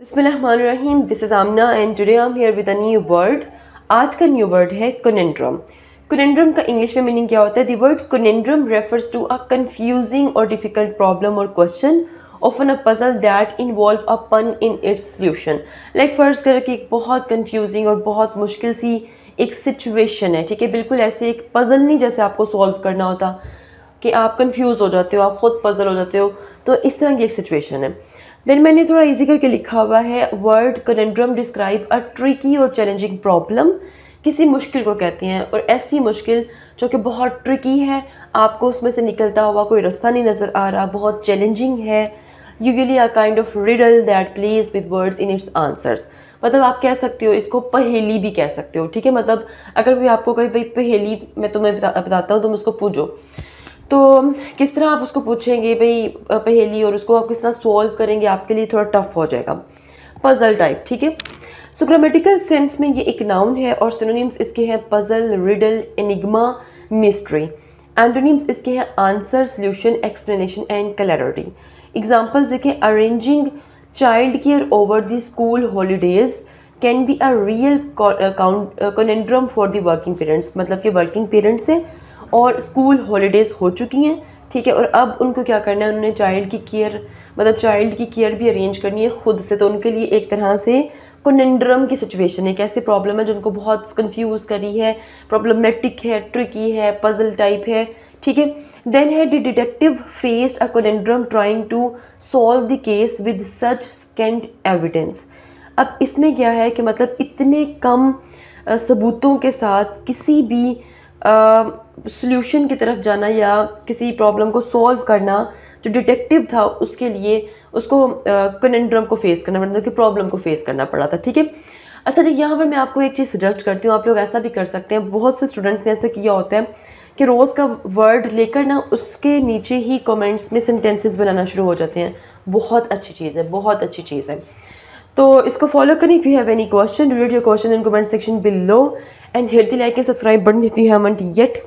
बिसमीम this is Amna and today I'm here with a new word आज का new word है कुनेंड्रम कुनेंड्रम का इंग्लिश में मीनिंग क्या होता है the word conundrum refers to a confusing or difficult problem or question often a puzzle that involve a pun in its solution like फ़र्ज़ करें कि एक बहुत कन्फ्यूजिंग और बहुत मुश्किल सी एक सिचुएशन है ठीक है बिल्कुल ऐसे एक पजल नहीं जैसे आपको सॉल्व करना होता कि आप कंफ्यूज हो जाते हो आप ख़ुद पजल हो जाते हो तो इस तरह की एक सिचुएशन है देन मैंने थोड़ा इजी करके लिखा हुआ है word conundrum describe a tricky or challenging problem किसी मुश्किल को कहते हैं और ऐसी मुश्किल जो कि बहुत ट्रिकी है आपको उसमें से निकलता हुआ कोई रास्ता नहीं नज़र आ रहा बहुत चैलेंजिंग है you usually a kind of riddle that plays with words in its answers मतलब आप कह सकते हो इसको पहेली भी कह सकते हो ठीक है मतलब अगर कोई आपको कहीं भाई पहेली मैं तुम्हें बता, बताता हूँ तुम उसको पूछो तो किस तरह आप उसको पूछेंगे भाई पहेली और उसको आप किस तरह सॉल्व करेंगे आपके लिए थोड़ा टफ हो जाएगा पज़ल टाइप ठीक है सो ग्रामेटिकल सेंस में ये एक नाउन है और सिनोनिम्स इसके हैं puzzle riddle enigma mystery antonyms इसके हैं answer solution explanation and clarity examples देखें arranging child care over the school holidays can be a real conundrum for the working parents मतलब कि वर्किंग पेरेंट्स हैं और स्कूल हॉलीडेज़ हो चुकी हैं ठीक है और अब उनको क्या करना है उन्होंने चाइल्ड की केयर मतलब चाइल्ड की केयर भी अरेंज करनी है ख़ुद से तो उनके लिए एक तरह से कोनेंड्रम की सिचुएशन है एक ऐसी प्रॉब्लम है जो उनको बहुत कंफ्यूज करी है प्रॉब्लमेटिक है ट्रिकी है पजल टाइप है ठीक है देन है the detective faced a conundrum trying to solve the case with such scant evidence अब इसमें क्या है कि मतलब इतने कम सबूतों के साथ किसी भी सोल्यूशन की तरफ जाना या किसी प्रॉब्लम को सॉल्व करना जो डिटेक्टिव था उसके लिए उसको कनेंड्रम को फेस करना मतलब कि प्रॉब्लम को फेस करना पड़ा था ठीक है अच्छा जी यहाँ पर मैं आपको एक चीज़ सजेस्ट करती हूँ आप लोग ऐसा भी कर सकते हैं बहुत से स्टूडेंट्स ने ऐसा किया होता है कि रोज़ का वर्ड लेकर ना उसके नीचे ही कमेंट्स में सेंटेंसेस बनाना शुरू हो जाते हैं बहुत अच्छी चीज़ है बहुत अच्छी चीज़ है तो इसको फॉलो करें if you have any question relate your question in comment section below and help like and subscribe button if you haven't yet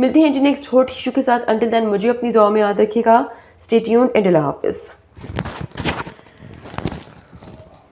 मिलते हैं जी नेक्स्ट हॉट इशू के साथ अंटिल दैन मुझे अपनी दुआ में याद रखिएगा स्टेट यून एंड अल्लाह हाफिज़